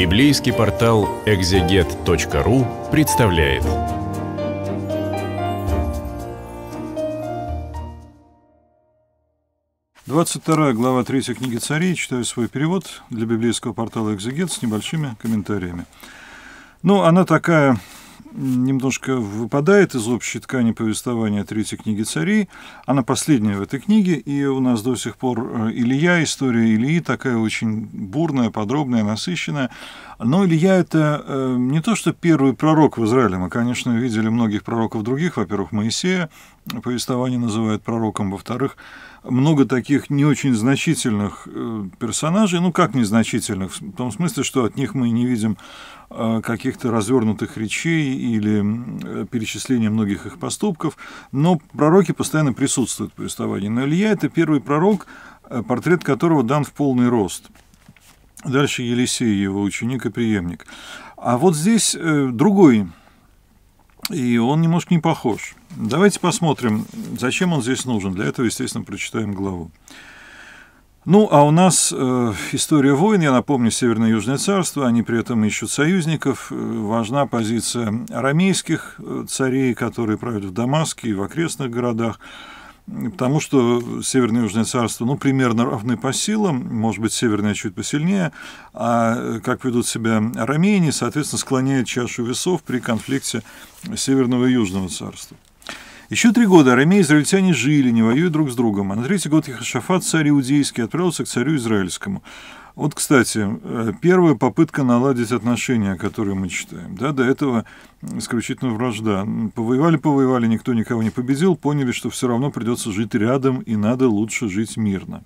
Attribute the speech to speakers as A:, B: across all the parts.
A: Библейский портал экзегет.ру представляет. Двадцать вторая глава третьей книги царей. Читаю свой перевод для библейского портала «Экзегет» с небольшими комментариями. Ну, она такая немножко выпадает из общей ткани повествования третьей книги царей. Она последняя в этой книге, и у нас до сих пор э, Илья, история Ильи такая очень бурная, подробная, насыщенная. Но Илья это э, не то, что первый пророк в Израиле. Мы, конечно, видели многих пророков других. Во-первых, Моисея повествование называют пророком. Во-вторых, много таких не очень значительных э, персонажей, ну как незначительных, в том смысле, что от них мы не видим Э, каких-то развернутых речей или э, перечисления многих их поступков, но пророки постоянно присутствуют в повествовании. Но Илья – это первый пророк, э, портрет которого дан в полный рост. Дальше Елисей, его ученик и преемник. А вот здесь другой, и он немножко не похож. Давайте посмотрим, зачем он здесь нужен. Для этого, естественно, прочитаем главу. Ну, а у нас э, история войн, я напомню, Северное Южное царство, они при этом ищут союзников. Э, важна позиция арамейских э, царей, которые правят в Дамаске и в окрестных городах. Потому что Северное Южное царство, ну, примерно равны по силам, может быть, Северное чуть посильнее, а э, как ведут себя арамейни, соответственно, склоняет чашу весов при конфликте Северного и Южного царства. Еще три года арамеи и израильтяне жили, не воюя друг с другом. А на третий год Ехашафат, царь иудейский, отправился к царю израильскому. Вот, кстати, э, первая попытка наладить отношения, которые мы читаем. Да, до этого исключительно вражда. Повоевали, повоевали, никто никого не победил, поняли, что все равно придется жить рядом и надо лучше жить мирно.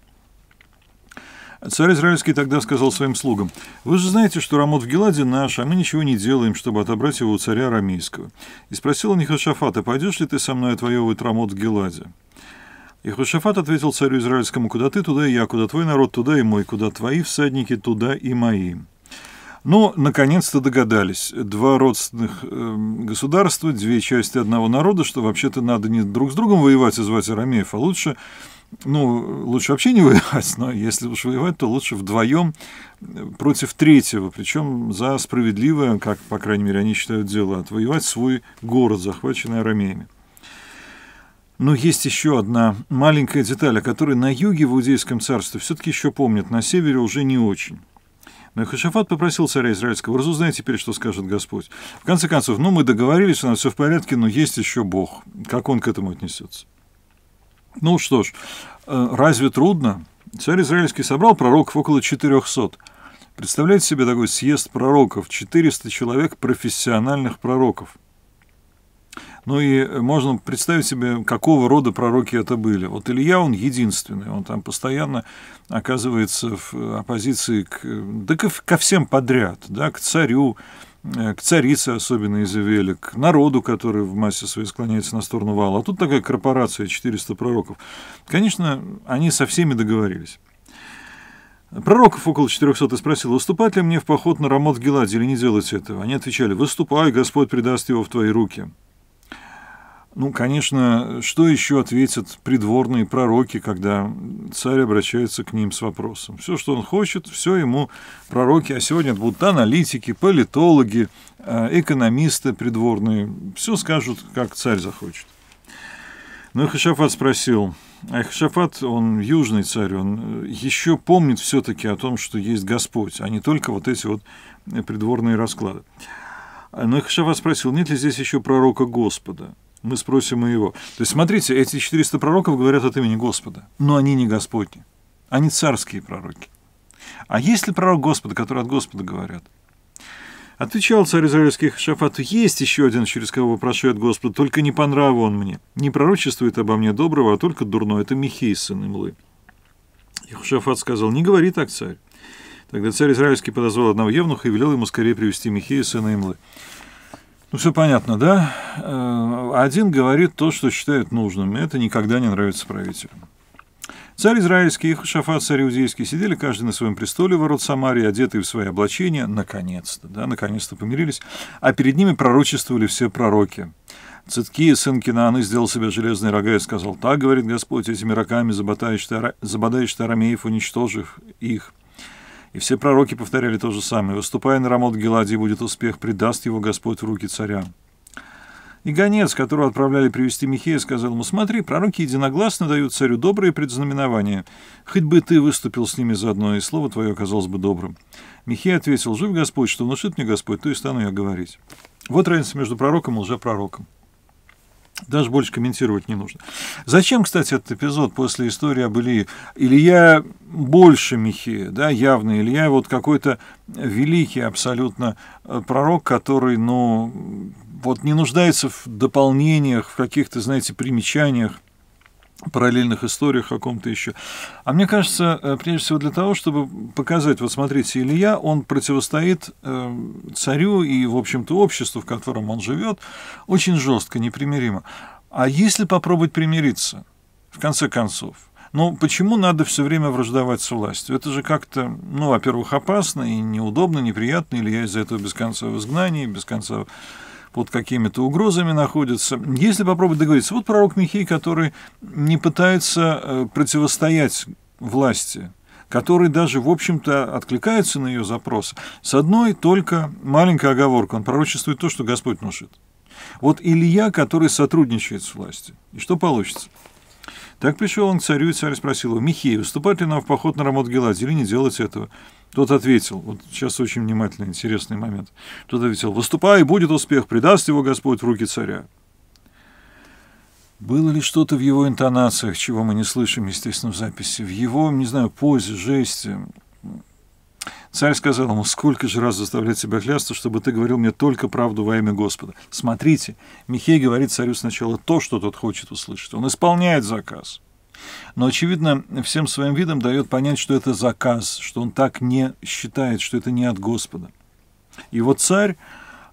A: Царь Израильский тогда сказал своим слугам, «Вы же знаете, что Рамот в Геладе наш, а мы ничего не делаем, чтобы отобрать его у царя Арамейского». И спросил Нихашафата, «Пойдешь ли ты со мной отвоевывать Рамот в Геладе?» И Хушафат ответил царю Израильскому, «Куда ты, туда и я, куда твой народ, туда и мой, куда твои всадники, туда и мои». Но, ну, наконец-то догадались, два родственных э, государства, две части одного народа, что вообще-то надо не друг с другом воевать и звать арамеев, а лучше ну, лучше вообще не воевать, но если уж воевать, то лучше вдвоем против третьего, причем за справедливое, как, по крайней мере, они считают дело, отвоевать свой город, захваченный арамеями. Но есть еще одна маленькая деталь, о которой на юге в Иудейском царстве все-таки еще помнят, на севере уже не очень. Но Ихашафат попросил царя израильского, разузнай теперь, что скажет Господь. В конце концов, ну мы договорились, у нас все в порядке, но есть еще Бог. Как он к этому отнесется? Ну что ж, э, разве трудно? Царь Израильский собрал пророков около 400. Представляете себе такой съезд пророков? 400 человек профессиональных пророков. Ну и можно представить себе, какого рода пророки это были. Вот Илья, он единственный, он там постоянно оказывается в э, оппозиции к, э, да ко, ко всем подряд, да, к царю, Э, к царице особенно Изавели, к народу, который в массе своей склоняется на сторону вала. А тут такая корпорация 400 пророков. Конечно, они со всеми договорились. Пророков около 400 и спросил, выступать ли мне в поход на Рамот Геладе или не делать этого? Они отвечали, выступай, Господь предаст его в твои руки. Ну, конечно, что еще ответят придворные пророки, когда царь обращается к ним с вопросом? Все, что он хочет, все ему пророки, а сегодня это будут аналитики, политологи, э, экономисты придворные, все скажут, как царь захочет. Ну, Хашафат спросил, а он южный царь, он э, еще помнит все-таки о том, что есть Господь, а не только вот эти вот э, придворные расклады. Но Хашафат спросил, нет ли здесь еще пророка Господа? мы спросим и его. То есть, смотрите, эти 400 пророков говорят от имени Господа, но они не Господни, они царские пророки. А есть ли пророк Господа, который от Господа говорят? Отвечал царь израильский Хашафату, есть еще один, через кого прошу от Господа, только не по нраву он мне. Не пророчествует обо мне доброго, а только дурно. Это Михей, сын Имлы. И Хашафат сказал, не говори так, царь. Тогда царь израильский подозвал одного евнуха и велел ему скорее привести Михея, сына Имлы. Ну, все понятно, да? Э, один говорит то, что считает нужным, и это никогда не нравится правителю. Царь израильский и Хашафат, царь иудейский, сидели каждый на своем престоле ворот Самарии, одетые в свои облачения, наконец-то, да, наконец-то помирились, а перед ними пророчествовали все пророки. Циткия, сын Кинааны, сделал себе железные рога и сказал, «Так, — говорит Господь, — этими рогами забодаешь ты арамеев, уничтожив их». И все пророки повторяли то же самое. «Выступая на Рамот Геладии, будет успех, предаст его Господь в руки царя». И гонец, которого отправляли привести Михея, сказал ему, «Смотри, пророки единогласно дают царю добрые предзнаменования. Хоть бы ты выступил с ними заодно, и слово твое оказалось бы добрым». Михей ответил, «Жив Господь, что внушит мне Господь, то и стану я говорить». Вот разница между пророком и лжепророком. Даже больше комментировать не нужно. Зачем, кстати, этот эпизод после истории об Илии? Илья больше Михея, да, явно. Илья вот какой-то великий абсолютно э, пророк, который, ну, вот не нуждается в дополнениях, в каких-то, знаете, примечаниях параллельных историях о ком-то еще. А мне кажется, э, прежде всего для того, чтобы показать, вот смотрите, Илья, он противостоит э, царю и, в общем-то, обществу, в котором он живет, очень жестко, непримиримо. А если попробовать примириться, в конце концов, ну, почему надо все время враждовать с властью? Это же как-то, ну, во-первых, опасно и неудобно, неприятно, Илья из-за этого без конца в изгнании, без конца под какими-то угрозами находятся. Если попробовать договориться, вот пророк Михей, который не пытается э, противостоять власти, который даже, в общем-то, откликается на ее запросы. С одной только маленькая оговорка, он пророчествует то, что Господь внушит. Вот Илья, который сотрудничает с властью. И что получится? Так пришел он к царю, и царь спросил его, «Михей, выступать ли нам в поход на Рамот-Гелад или не делать этого?» Тот ответил, вот сейчас очень внимательный, интересный момент. Тот ответил, выступай, будет успех, предаст его Господь в руки царя. Было ли что-то в его интонациях, чего мы не слышим, естественно, в записи, в его, не знаю, позе, жесте? Царь сказал ему, сколько же раз заставлять себя клясться, чтобы ты говорил мне только правду во имя Господа. Смотрите, Михей говорит царю сначала то, что тот хочет услышать. Он исполняет заказ но, очевидно, всем своим видом дает понять, что это заказ, что он так не считает, что это не от Господа. И вот царь,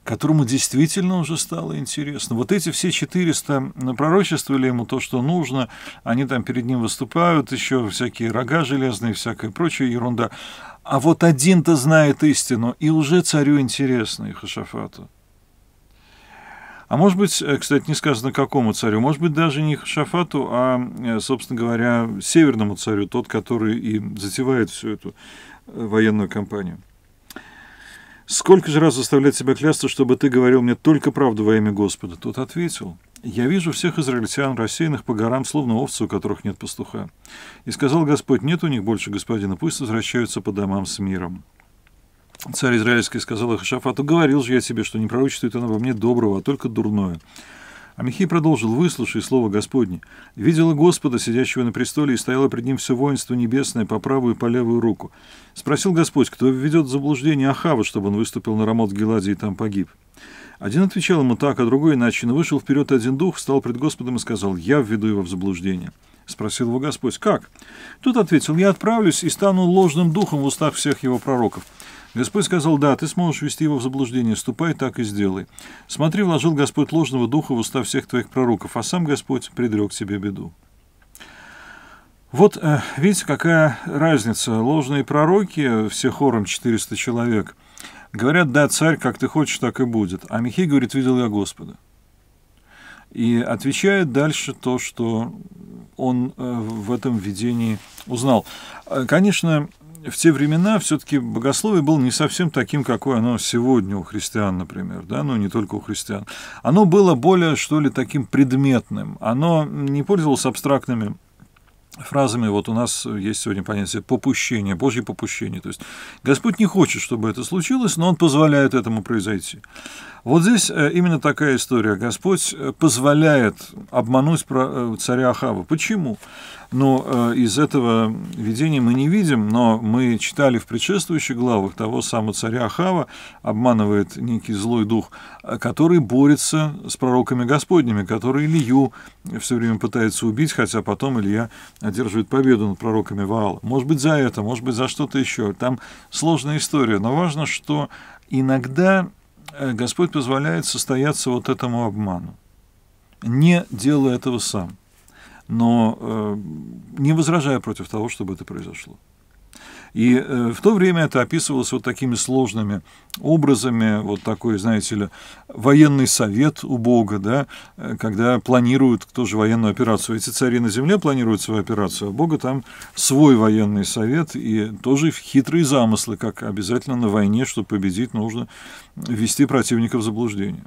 A: которому действительно уже стало интересно. Вот эти все 400 пророчествовали ему то, что нужно, они там перед ним выступают, еще всякие рога железные, всякая прочая ерунда. А вот один-то знает истину, и уже царю интересно, и Хашафату. А может быть, э, кстати, не сказано какому царю, может быть, даже не Хашафату, а, э, собственно говоря, северному царю, тот, который и затевает всю эту э, военную кампанию. «Сколько же раз заставлять себя клясться, чтобы ты говорил мне только правду во имя Господа?» Тот ответил, «Я вижу всех израильтян, рассеянных по горам, словно овцы, у которых нет пастуха. И сказал Господь, нет у них больше господина, пусть возвращаются по домам с миром». Царь Израильский сказал Ахашафату, «Говорил же я тебе, что не пророчествует он обо мне доброго, а только дурное». А Михей продолжил, «Выслушай слово Господне. Видела Господа, сидящего на престоле, и стояло пред ним все воинство небесное по правую и по левую руку. Спросил Господь, кто введет в заблуждение Ахава, чтобы он выступил на Рамот Геладе и там погиб. Один отвечал ему так, а другой иначе, но вышел вперед один дух, встал пред Господом и сказал, «Я введу его в заблуждение». — спросил его Господь. «Как?» Тут ответил, «Я отправлюсь и стану ложным духом в устах всех его пророков. Господь сказал, да, ты сможешь вести его в заблуждение, ступай, так и сделай. Смотри, вложил Господь ложного духа в уста всех твоих пророков, а сам Господь предрек тебе беду. Вот э, видите, какая разница. Ложные пророки, все хором 400 человек, говорят, да, царь, как ты хочешь, так и будет. А Михей говорит, видел я Господа. И отвечает дальше то, что он э, в этом видении узнал. Э, конечно, в те времена все-таки богословие было не совсем таким, какое оно сегодня у христиан, например, да, ну не только у христиан. Оно было более, что ли, таким предметным. Оно не пользовалось абстрактными фразами, вот у нас есть сегодня понятие попущение, Божье попущение. То есть Господь не хочет, чтобы это случилось, но Он позволяет этому произойти. Вот здесь э, именно такая история. Господь э, позволяет обмануть э, царя Ахава. Почему? Но ну, из этого видения мы не видим, но мы читали в предшествующих главах того самого царя Ахава, обманывает некий злой дух, который борется с пророками Господними, который Илью все время пытается убить, хотя потом Илья одерживает победу над пророками Ваала. Может быть, за это, может быть, за что-то еще. Там сложная история, но важно, что иногда Э, Господь позволяет состояться вот этому обману, не делая этого сам, но э, не возражая против того, чтобы это произошло. И э, в то время это описывалось вот такими сложными образами, вот такой, знаете ли, военный совет у Бога, да, э, когда планируют тоже военную операцию. Эти цари на земле планируют свою операцию, а Бога там свой военный совет и тоже хитрые замыслы, как обязательно на войне, чтобы победить, нужно ввести противника в заблуждение.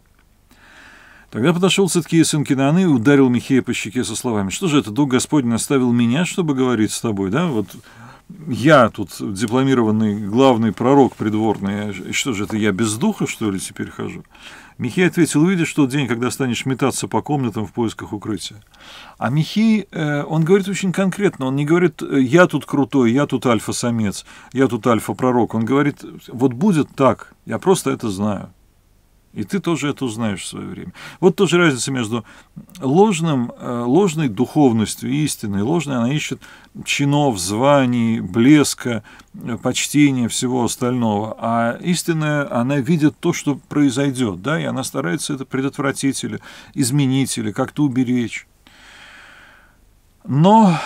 A: Тогда подошел Циткия сын Кинаны и ударил Михея по щеке со словами, «Что же это, Дух Господень наставил меня, чтобы говорить с тобой?» да? Вот я тут дипломированный главный пророк придворный, что же это, я без духа, что ли, теперь хожу? Михей ответил, увидишь тот день, когда станешь метаться по комнатам в поисках укрытия. А Михей, э, он говорит очень конкретно, он не говорит, «Э, я тут крутой, я тут альфа-самец, я тут альфа-пророк. Он говорит, вот будет так, я просто это знаю. И ты тоже это узнаешь в свое время. Вот тоже разница между ложным, э, ложной духовностью истинной. ложная она ищет чинов, званий, блеска, э, почтения, всего остального. А истинная, она видит то, что произойдет, да, и она старается это предотвратить или изменить, или как-то уберечь. Но,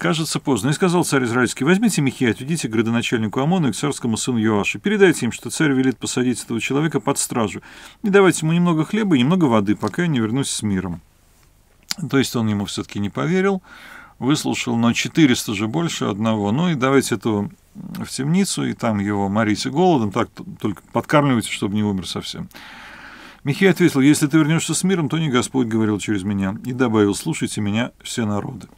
A: кажется, поздно. И сказал царь израильский, возьмите мехи, отведите к градоначальнику ОМОНу и к царскому сыну Йоаше. Передайте им, что царь велит посадить этого человека под стражу. И давайте ему немного хлеба и немного воды, пока я не вернусь с миром. То есть он ему все-таки не поверил, выслушал, но 400 же больше одного. Ну и давайте этого в темницу, и там его морите голодом, так только подкармливайте, чтобы не умер совсем. Михей ответил, «Если ты вернешься с миром, то не Господь говорил через меня». И добавил, «Слушайте меня, все народы».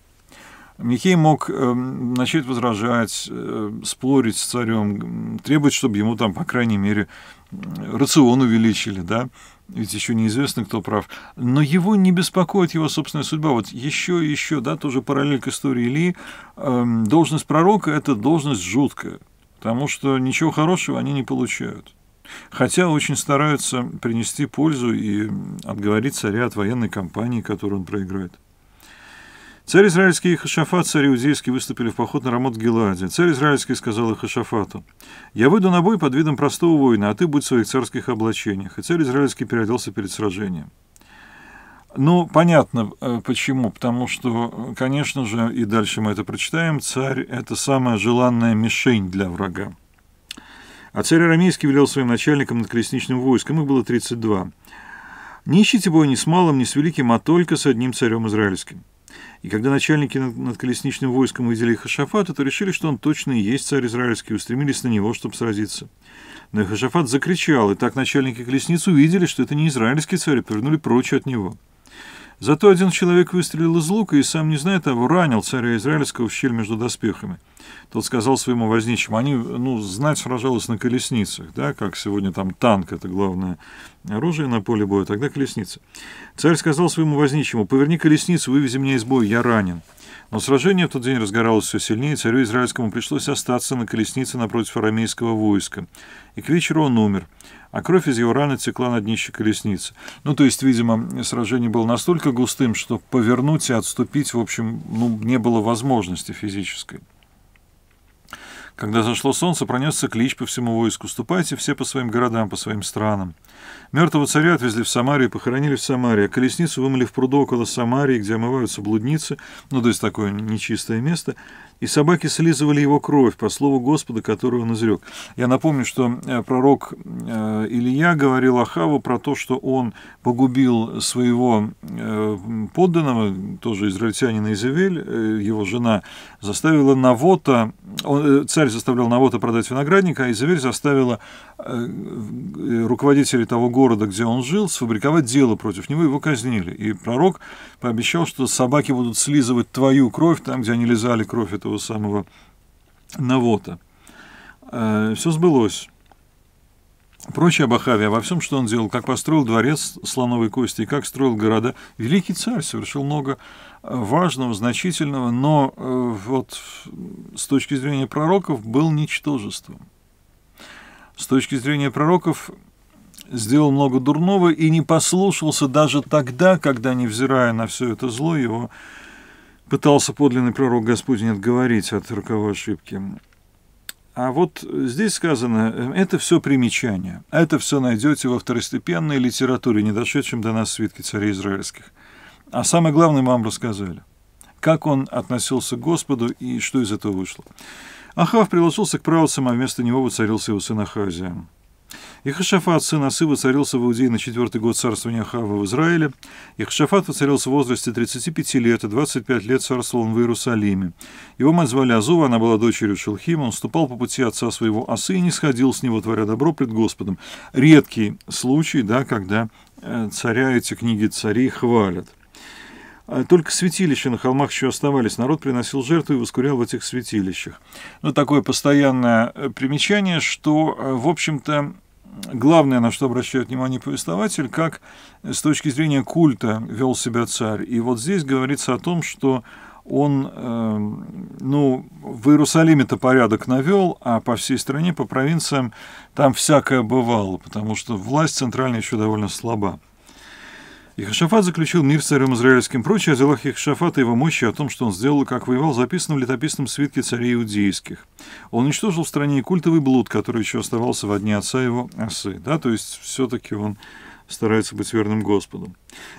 A: Михей мог э, начать возражать, э, спорить с царем, требовать, чтобы ему там, по крайней мере, рацион увеличили, да, ведь еще неизвестно, кто прав. Но его не беспокоит его собственная судьба. Вот еще и еще, да, тоже параллель к истории Ильи, э, эм, должность пророка – это должность жуткая, потому что ничего хорошего они не получают. Хотя очень стараются принести пользу и отговорить царя от военной кампании, которую он проиграет. Царь израильский и Хашафат, царь иудейский, выступили в поход на Рамот Геладе. Царь израильский сказал Хашафату, «Я выйду на бой под видом простого воина, а ты будь в своих царских облачениях». И царь израильский переоделся перед сражением. Ну, понятно э, почему. Потому что, конечно же, и дальше мы это прочитаем, царь – это самая желанная мишень для врага. А царь Арамейский велел своим начальникам над колесничным войском, их было 32. Нищите бой ни с малым, ни с великим, а только с одним царем израильским. И когда начальники над колесничным войском увидели Хашафата, то решили, что он точно и есть царь израильский, и устремились на него, чтобы сразиться. Но Хашафат закричал, и так начальники колесниц увидели, что это не израильский царь, и повернули прочь от него. Зато один человек выстрелил из лука и, сам не зная того, ранил царя Израильского в щель между доспехами. Тот сказал своему возничему, они, ну, знать сражалась на колесницах, да, как сегодня там танк — это главное оружие на поле боя, тогда колесница. Царь сказал своему возничему, поверни колесницу, вывези меня из боя, я ранен. Но сражение в тот день разгоралось все сильнее, и царю Израильскому пришлось остаться на колеснице напротив арамейского войска. И к вечеру он умер, а кровь из его раны текла на днище колесницы. Ну, то есть, видимо, сражение было настолько густым, что повернуть и отступить, в общем, ну, не было возможности физической. Когда зашло солнце, пронесся клич по всему войску. «Ступайте все по своим городам, по своим странам». Мертвого царя отвезли в Самарию похоронили в Самарии, а колесницу вымыли в пруду около Самарии, где омываются блудницы, ну, то есть такое нечистое место, и собаки слизывали его кровь по слову Господа, которого он изрек. Я напомню, что э, пророк э, Илья говорил Ахаву про то, что он погубил своего э, подданного, тоже израильтянина Изавель, его жена заставила Навота, он, царь заставлял Навота продать виноградника, а Изевель заставила руководителя территории того города, где он жил, сфабриковать дело против него, его казнили. И пророк пообещал, что собаки будут слизывать твою кровь там, где они лизали кровь этого самого Навота. Э, Все сбылось. Прочее об Ахаве, обо всем, что он делал, как построил дворец слоновой кости и как строил города. Великий царь совершил много э, важного, значительного, но э, вот с точки зрения пророков был ничтожеством. С точки зрения пророков сделал много дурного и не послушался даже тогда, когда, невзирая на все это зло, его пытался подлинный пророк Господень отговорить от роковой ошибки. А вот здесь сказано, э, это все примечания. А это все найдете во второстепенной литературе, не дошедшем до нас свитки царей израильских. А самое главное мы вам рассказали. Как он относился к Господу и что из этого вышло. Ахав приложился к праву сама, вместо него воцарился его сын Ахазия. Ихашафат, сын Асы, воцарился в Иудее на четвертый год царствования Хава в Израиле. Ихашафат воцарился в возрасте 35 лет, и 25 лет царствовал он в Иерусалиме. Его мать звали Азува, она была дочерью Шелхима, он ступал по пути отца своего Асы и не сходил с него, творя добро пред Господом. Редкий случай, да, когда э, царя эти книги царей хвалят. А только святилища на холмах еще оставались. Народ приносил жертвы и воскурял в этих святилищах. Но ну, такое постоянное э, примечание, что, э, в общем-то, главное, на что обращает внимание повествователь, как с точки зрения культа вел себя царь. И вот здесь говорится о том, что он, э, ну, в Иерусалиме-то порядок навел, а по всей стране, по провинциям там всякое бывало, потому что власть центральная еще довольно слаба. Ихашафат заключил мир с царем израильским. Прочее о делах Ихашафата, его мощи, о том, что он сделал и как воевал, записано в летописном свитке царей иудейских. Он уничтожил в стране и культовый блуд, который еще оставался в одни отца его осы. Да, то есть все-таки он старается быть верным Господу.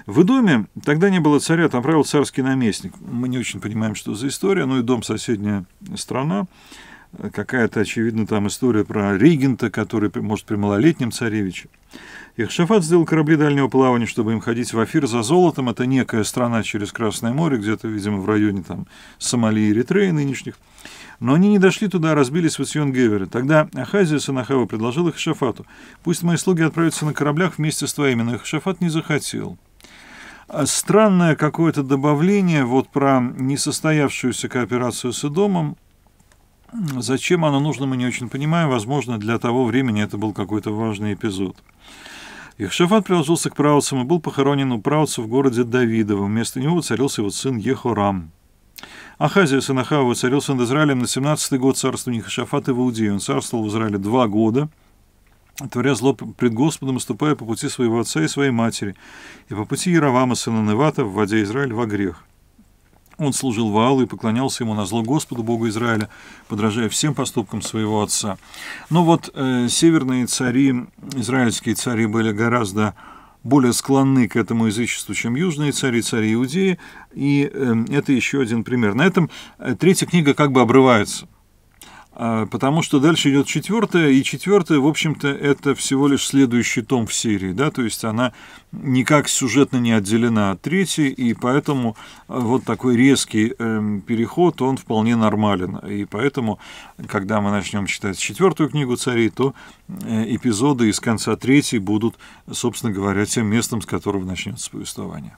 A: В Идоме тогда не было царя, там правил царский наместник. Мы не очень понимаем, что за история, но и дом соседняя страна какая-то, очевидно, там история про Ригента, который, может, при малолетнем царевиче. Яхшафат сделал корабли дальнего плавания, чтобы им ходить в Афир за золотом. Это некая страна через Красное море, где-то, видимо, в районе там Сомали и Эритреи нынешних. Но они не дошли туда, а разбились в Исьон-Гевере. Тогда Ахазия Санахава предложил их Шафату. «Пусть мои слуги отправятся на кораблях вместе с твоими». Но их Шафат не захотел. А странное какое-то добавление вот про несостоявшуюся кооперацию с Идомом Зачем оно нужно, мы не очень понимаем. Возможно, для того времени это был какой-то важный эпизод. Ихшафат приложился к праотцам и был похоронен у праотцев в городе Давидово. Вместо него воцарился его сын Ехорам. Ахазия сын Ахава воцарился над Израилем на 17-й год царствования Ихшафата в Иудее. Он царствовал в Израиле два года, творя зло пред Господом, ступая по пути своего отца и своей матери, и по пути Яровама, сына Невата, вводя Израиль во грех. Он служил Ваалу и поклонялся ему на зло Господу, Богу Израиля, подражая всем поступкам своего отца. Но вот э, северные цари, израильские цари были гораздо более склонны к этому язычеству, чем южные цари, цари Иудеи, и э, это еще один пример. На этом э, третья книга как бы обрывается. А, потому что дальше идет четвертая, и четвертая, в общем-то, это всего лишь следующий том в серии, да, то есть она никак сюжетно не отделена от третьей, и поэтому а, вот такой резкий эм, переход, он вполне нормален, и поэтому, когда мы начнем читать четвертую книгу царей, то э, эпизоды из конца третьей будут, собственно говоря, тем местом, с которого начнется повествование.